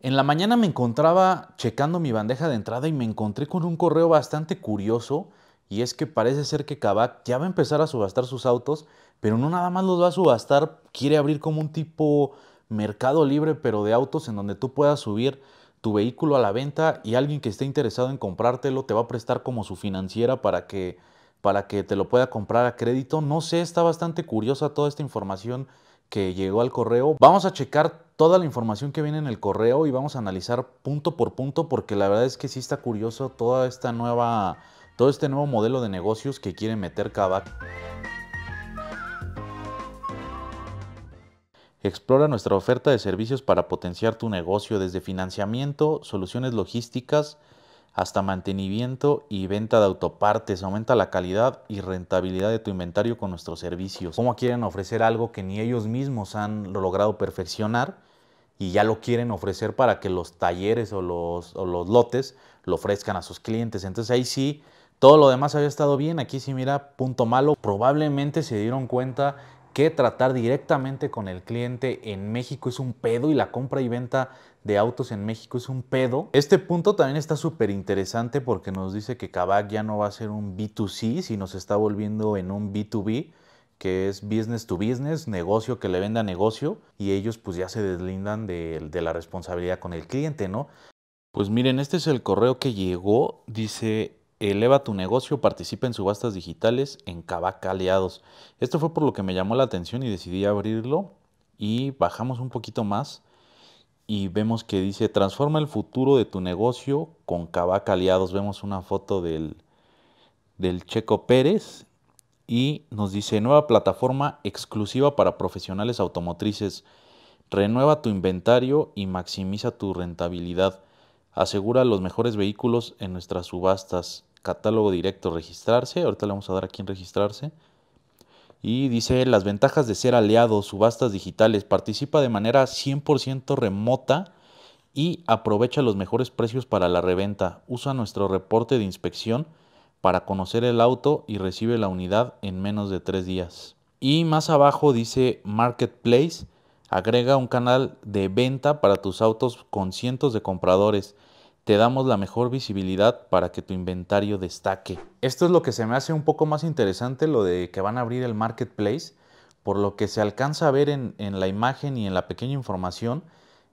En la mañana me encontraba checando mi bandeja de entrada y me encontré con un correo bastante curioso y es que parece ser que Kavak ya va a empezar a subastar sus autos, pero no nada más los va a subastar, quiere abrir como un tipo mercado libre pero de autos en donde tú puedas subir tu vehículo a la venta y alguien que esté interesado en comprártelo te va a prestar como su financiera para que para que te lo pueda comprar a crédito. No sé, está bastante curiosa toda esta información que llegó al correo. Vamos a checar toda la información que viene en el correo y vamos a analizar punto por punto porque la verdad es que sí está curioso toda esta nueva, todo este nuevo modelo de negocios que quiere meter Kavak. Explora nuestra oferta de servicios para potenciar tu negocio desde financiamiento, soluciones logísticas, hasta mantenimiento y venta de autopartes. Aumenta la calidad y rentabilidad de tu inventario con nuestros servicios. ¿Cómo quieren ofrecer algo que ni ellos mismos han logrado perfeccionar y ya lo quieren ofrecer para que los talleres o los, lotes lo ofrezcan a sus clientes? Entonces ahí sí, todo lo demás había estado bien. Aquí sí, mira, punto malo. Probablemente se dieron cuenta que tratar directamente con el cliente en México es un pedo y la compra y venta de autos en México es un pedo. Este punto también está súper interesante porque nos dice que Kavak ya no va a ser un B2C, sino se está volviendo en un B2B que es business to business, negocio que le venda negocio, y ellos pues ya se deslindan de, la responsabilidad con el cliente, ¿no? Pues miren, este es el correo que llegó, dice, eleva tu negocio, participa en subastas digitales en Kavak Aliados. Esto fue por lo que me llamó la atención y decidí abrirlo y bajamos un poquito más y vemos que dice, transforma el futuro de tu negocio con Cabaca Aliados. Vemos una foto del, del Checo Pérez y nos dice, nueva plataforma exclusiva para profesionales automotrices. Renueva tu inventario y maximiza tu rentabilidad. Asegura los mejores vehículos en nuestras subastas. Catálogo directo, registrarse. Ahorita le vamos a dar aquí en registrarse. Y dice, las ventajas de ser aliado, subastas digitales, participa de manera 100% remota y aprovecha los mejores precios para la reventa. Usa nuestro reporte de inspección para conocer el auto y recibe la unidad en menos de tres días. Y más abajo dice Marketplace, agrega un canal de venta para tus autos con cientos de compradores te damos la mejor visibilidad para que tu inventario destaque. Esto es lo que se me hace un poco más interesante, lo de que van a abrir el marketplace. Por lo que se alcanza a ver en, la imagen y en la pequeña información,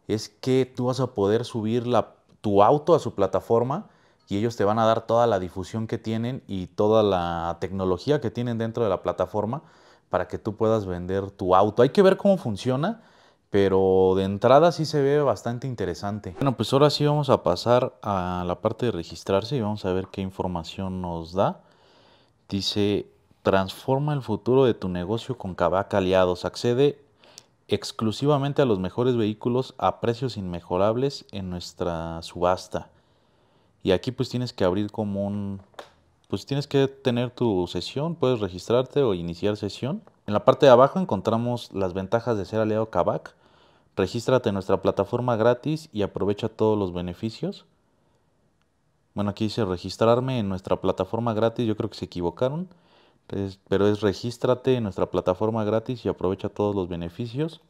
es que tú vas a poder subir tu auto a su plataforma y ellos te van a dar toda la difusión que tienen y toda la tecnología que tienen dentro de la plataforma para que tú puedas vender tu auto. Hay que ver cómo funciona pero de entrada sí se ve bastante interesante. Bueno, pues ahora sí vamos a pasar a la parte de registrarse y vamos a ver qué información nos da. Dice, transforma el futuro de tu negocio con Cabac Aliados. Accede exclusivamente a los mejores vehículos a precios inmejorables en nuestra subasta. Y aquí pues tienes que abrir como un... Pues tienes que tener tu sesión, puedes registrarte o iniciar sesión. En la parte de abajo encontramos las ventajas de ser aliado Cabac Regístrate en nuestra plataforma gratis y aprovecha todos los beneficios. Bueno, aquí dice registrarme en nuestra plataforma gratis. Yo creo que se equivocaron. pero es regístrate en nuestra plataforma gratis y aprovecha todos los beneficios.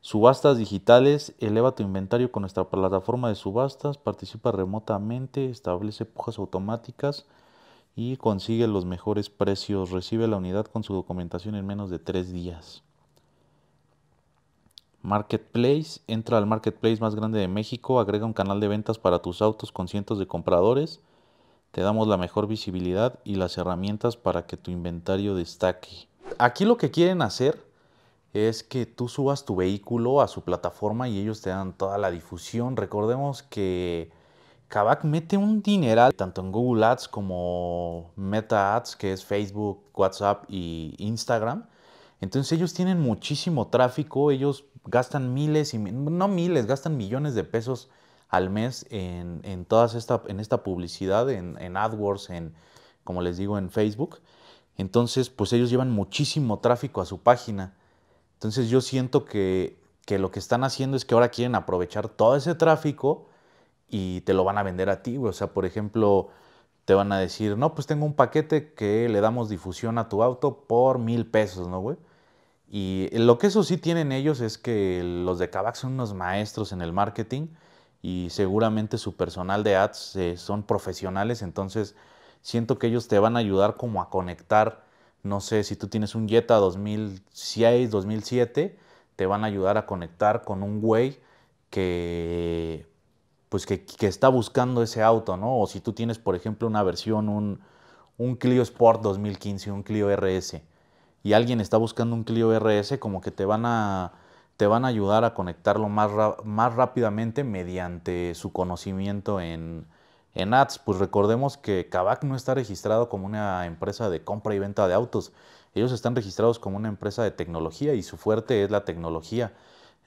Subastas digitales, eleva tu inventario con nuestra plataforma de subastas, participa remotamente, establece pujas automáticas y consigue los mejores precios. Recibe la unidad con su documentación en menos de tres días. Marketplace, entra al marketplace más grande de México, agrega un canal de ventas para tus autos con cientos de compradores, te damos la mejor visibilidad y las herramientas para que tu inventario destaque. Aquí lo que quieren hacer es que tú subas tu vehículo a su plataforma y ellos te dan toda la difusión. Recordemos que Kavak mete un dineral tanto en Google Ads como Meta Ads, que es Facebook, WhatsApp y Instagram. Entonces ellos tienen muchísimo tráfico, ellos gastan miles y no miles, gastan millones de pesos al mes en, en esta, en esta publicidad, en, AdWords, en, como les digo, en Facebook. Entonces, pues ellos llevan muchísimo tráfico a su página. Entonces yo siento que, que lo que están haciendo es que ahora quieren aprovechar todo ese tráfico y te lo van a vender a ti. O sea, por ejemplo, te van a decir, no, pues tengo un paquete que le damos difusión a tu auto por mil pesos, ¿no, güey? Y lo que eso sí tienen ellos es que los de Kavak son unos maestros en el marketing y seguramente su personal de ads eh, son profesionales, entonces siento que ellos te van a ayudar como a conectar, no sé, si tú tienes un Jetta 2006, 2007, te van a ayudar a conectar con un güey que pues que, está buscando ese auto, ¿no? O si tú tienes, por ejemplo, una versión, un, un Clio Sport 2015, un Clio RS, y alguien está buscando un Clio RS, como que te van a, te van a ayudar a conectarlo más, más rápidamente mediante su conocimiento en, en ads. Pues recordemos que Kavak no está registrado como una empresa de compra y venta de autos. Ellos están registrados como una empresa de tecnología y su fuerte es la tecnología.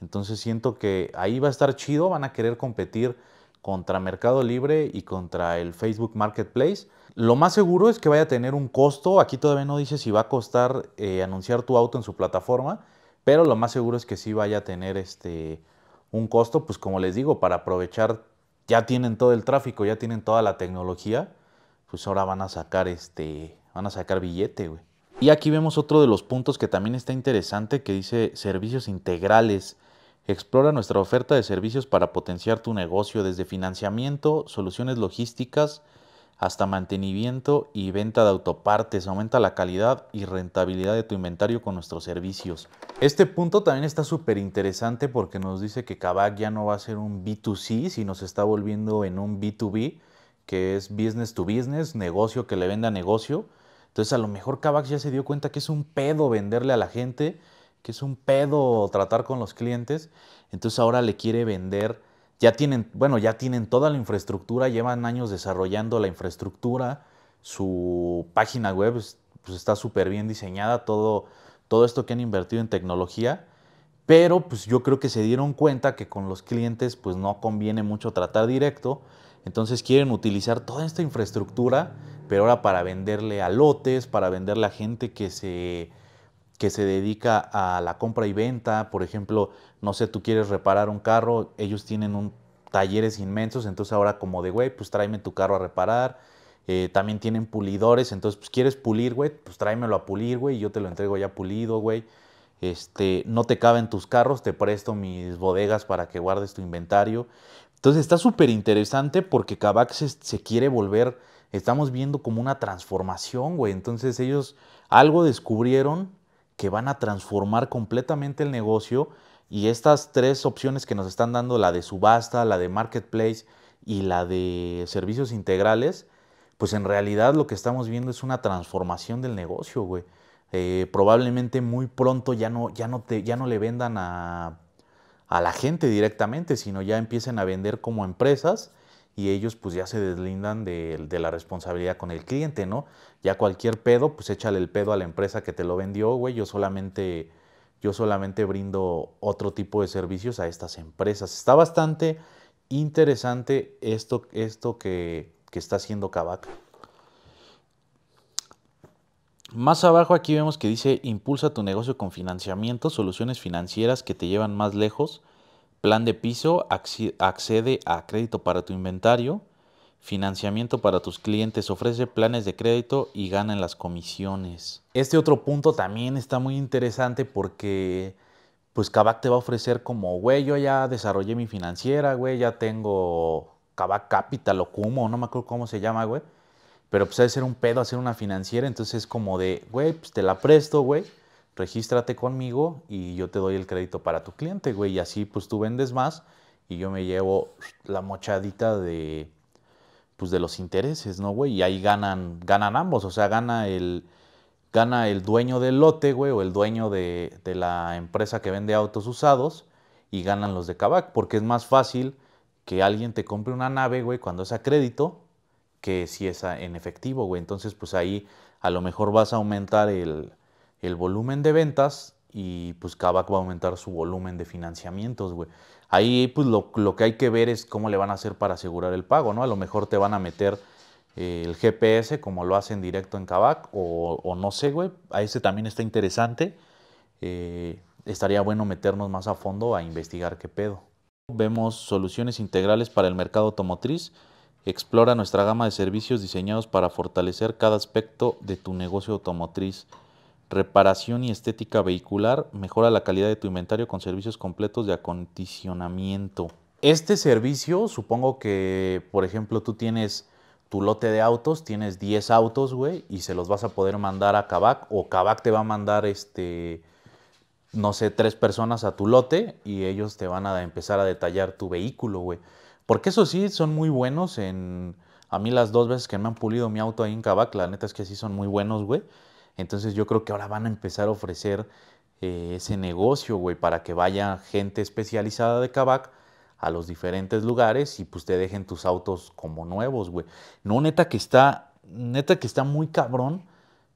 Entonces siento que ahí va a estar chido, van a querer competir contra Mercado Libre y contra el Facebook Marketplace. Lo más seguro es que vaya a tener un costo. Aquí todavía no dice si va a costar eh, anunciar tu auto en su plataforma, pero lo más seguro es que sí vaya a tener este, un costo, pues como les digo, para aprovechar, ya tienen todo el tráfico, ya tienen toda la tecnología, pues ahora van a sacar este, van a sacar billete, Y aquí vemos otro de los puntos que también está interesante, que dice servicios integrales. Explora nuestra oferta de servicios para potenciar tu negocio desde financiamiento, soluciones logísticas, hasta mantenimiento y venta de autopartes. Aumenta la calidad y rentabilidad de tu inventario con nuestros servicios. Este punto también está súper interesante porque nos dice que Kavak ya no va a ser un B2C, sino se está volviendo en un B2B, que es business to business, negocio que le venda negocio. Entonces a lo mejor Kavak ya se dio cuenta que es un pedo venderle a la gente que es un pedo tratar con los clientes, entonces ahora le quiere vender, ya tienen, bueno, ya tienen toda la infraestructura, llevan años desarrollando la infraestructura, su página web pues, está súper bien diseñada, todo, todo esto que han invertido en tecnología, pero pues yo creo que se dieron cuenta que con los clientes pues no conviene mucho tratar directo, entonces quieren utilizar toda esta infraestructura, pero ahora para venderle a lotes, para venderle a gente que se que se dedica a la compra y venta, por ejemplo, no sé, tú quieres reparar un carro, ellos tienen un, talleres inmensos, entonces ahora como de, güey, pues tráeme tu carro a reparar, eh, también tienen pulidores, entonces, pues quieres pulir, güey, pues tráemelo a pulir, güey, y yo te lo entrego ya pulido, güey. Este, no te caben tus carros, te presto mis bodegas para que guardes tu inventario. Entonces está súper interesante porque Kavak se, quiere volver, estamos viendo como una transformación, güey. Entonces ellos algo descubrieron que van a transformar completamente el negocio y estas tres opciones que nos están dando, la de subasta, la de marketplace y la de servicios integrales, pues en realidad lo que estamos viendo es una transformación del negocio, güey. Eh, probablemente muy pronto ya no, ya no, ya no le vendan a, a la gente directamente, sino ya empiecen a vender como empresas y ellos pues ya se deslindan de, la responsabilidad con el cliente, ¿no? Ya cualquier pedo, pues échale el pedo a la empresa que te lo vendió, güey, yo solamente, yo solamente brindo otro tipo de servicios a estas empresas. Está bastante interesante esto, esto que, que está haciendo Kavak. Más abajo aquí vemos que dice impulsa tu negocio con financiamiento, soluciones financieras que te llevan más lejos Plan de piso accede a crédito para tu inventario. Financiamiento para tus clientes ofrece planes de crédito y ganan las comisiones. Este otro punto también está muy interesante porque pues Kavak te va a ofrecer como, güey, yo ya desarrollé mi financiera, güey, ya tengo Kavak Capital o Kumo, no me acuerdo cómo se llama, güey. Pero pues debe ser un pedo hacer una financiera, entonces es como de, güey, pues te la presto, güey regístrate conmigo y yo te doy el crédito para tu cliente, güey. Y así pues tú vendes más y yo me llevo la mochadita de pues de los intereses, ¿no, güey? Y ahí ganan, ganan ambos, o sea, gana el, gana el dueño del lote, güey, o el dueño de, la empresa que vende autos usados y ganan los de Kavak, porque es más fácil que alguien te compre una nave, güey, cuando es a crédito, que si es en efectivo, güey. Entonces, pues ahí a lo mejor vas a aumentar el, el volumen de ventas y pues Kavak va a aumentar su volumen de financiamientos, güey. Ahí pues lo, que hay que ver es cómo le van a hacer para asegurar el pago, ¿no? A lo mejor te van a meter eh, el GPS como lo hacen directo en Kavak o, no sé, güey. A ese también está interesante. Eh, estaría bueno meternos más a fondo a investigar qué pedo. Vemos soluciones integrales para el mercado automotriz. Explora nuestra gama de servicios diseñados para fortalecer cada aspecto de tu negocio automotriz reparación y estética vehicular, mejora la calidad de tu inventario con servicios completos de acondicionamiento. Este servicio, supongo que, por ejemplo, tú tienes tu lote de autos, tienes 10 autos, güey, y se los vas a poder mandar a Kavak, o Kavak te va a mandar, este, no sé, tres personas a tu lote y ellos te van a empezar a detallar tu vehículo, güey. Porque eso sí, son muy buenos en... A mí las dos veces que me han pulido mi auto ahí en Kavak, la neta es que sí son muy buenos, güey. Entonces yo creo que ahora van a empezar a ofrecer eh, ese negocio, güey, para que vaya gente especializada de cabac a los diferentes lugares y pues te dejen tus autos como nuevos, güey. No, neta que está, neta que está muy cabrón.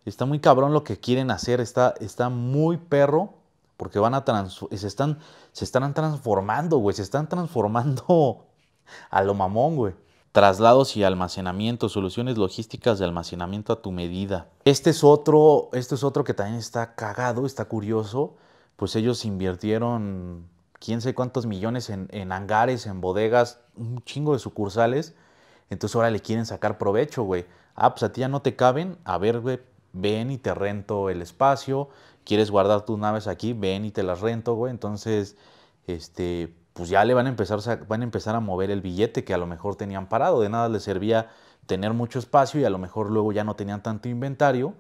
Está muy cabrón lo que quieren hacer, está, está muy perro, porque van a están, se están transformando, güey, se están transformando a lo mamón, güey traslados y almacenamiento, soluciones logísticas de almacenamiento a tu medida. Este es otro, esto es otro que también está cagado, está curioso, pues ellos invirtieron quién sé cuántos millones en, en hangares, en bodegas, un chingo de sucursales, entonces ahora le quieren sacar provecho, güey. Ah, pues a ti ya no te caben, a ver, güey, ven y te rento el espacio, quieres guardar tus naves aquí, ven y te las rento, güey, entonces, este, pues ya le van a empezar, van a empezar a mover el billete que a lo mejor tenían parado. De nada les servía tener mucho espacio y a lo mejor luego ya no tenían tanto inventario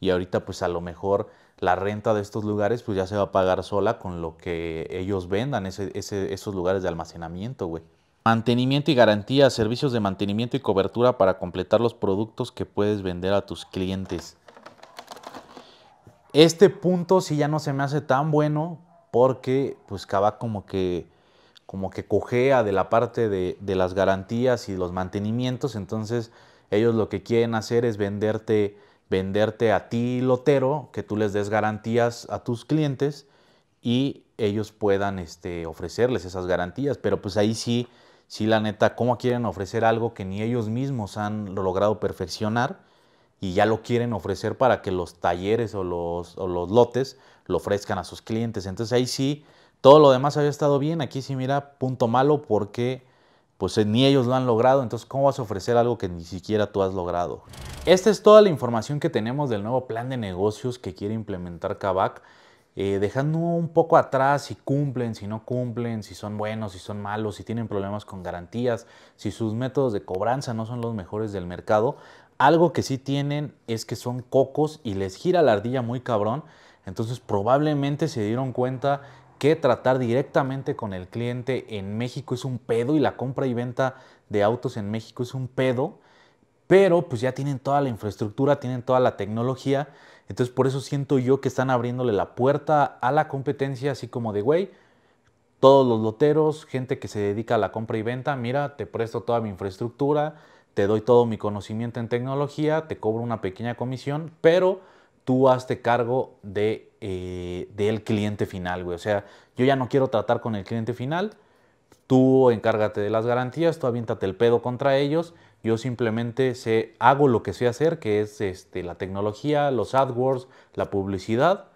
y ahorita pues a lo mejor la renta de estos lugares pues ya se va a pagar sola con lo que ellos vendan, esos lugares de almacenamiento, güey. Mantenimiento y garantía, servicios de mantenimiento y cobertura para completar los productos que puedes vender a tus clientes. Este punto sí ya no se me hace tan bueno porque pues acaba como que como que cojea de la parte de, las garantías y los mantenimientos, entonces ellos lo que quieren hacer es venderte, venderte a ti lotero, que tú les des garantías a tus clientes y ellos puedan este, ofrecerles esas garantías. Pero pues ahí sí, sí la neta, ¿cómo quieren ofrecer algo que ni ellos mismos han logrado perfeccionar y ya lo quieren ofrecer para que los talleres o los, o los lotes lo ofrezcan a sus clientes? Entonces ahí sí todo lo demás había estado bien, aquí sí mira, punto malo porque pues eh, ni ellos lo han logrado, entonces ¿cómo vas a ofrecer algo que ni siquiera tú has logrado? Esta es toda la información que tenemos del nuevo plan de negocios que quiere implementar Kavak, eh, dejando un poco atrás si cumplen, si no cumplen, si son buenos, si son malos, si tienen problemas con garantías, si sus métodos de cobranza no son los mejores del mercado. Algo que sí tienen es que son cocos y les gira la ardilla muy cabrón, entonces probablemente se dieron cuenta que tratar directamente con el cliente en México es un pedo y la compra y venta de autos en México es un pedo, pero pues ya tienen toda la infraestructura, tienen toda la tecnología, entonces por eso siento yo que están abriéndole la puerta a la competencia, así como de, güey, todos los loteros, gente que se dedica a la compra y venta, mira, te presto toda mi infraestructura, te doy todo mi conocimiento en tecnología, te cobro una pequeña comisión, pero tú hazte cargo de, eh, del cliente final, güey. O sea, yo ya no quiero tratar con el cliente final, tú encárgate de las garantías, tú aviéntate el pedo contra ellos, yo simplemente hago lo que sé hacer, que es este, la tecnología, los AdWords, la publicidad,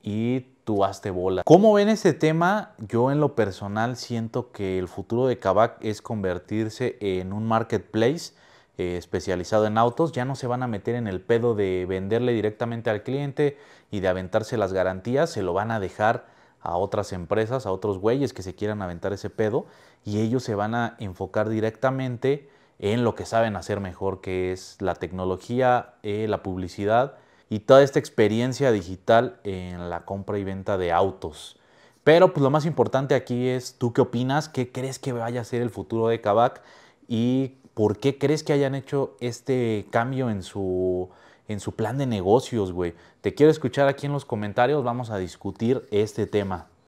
y tú hazte bola. ¿Cómo ven este tema? Yo en lo personal siento que el futuro de Kavak es convertirse en un marketplace eh, especializado en autos, ya no se van a meter en el pedo de venderle directamente al cliente y de aventarse las garantías, se lo van a dejar a otras empresas, a otros güeyes que se quieran aventar ese pedo y ellos se van a enfocar directamente en lo que saben hacer mejor, que es la tecnología, eh, la publicidad y toda esta experiencia digital en la compra y venta de autos. Pero pues lo más importante aquí es tú qué opinas, qué crees que vaya a ser el futuro de Kavak y ¿Por qué crees que hayan hecho este cambio en su, plan de negocios, güey? Te quiero escuchar aquí en los comentarios, vamos a discutir este tema.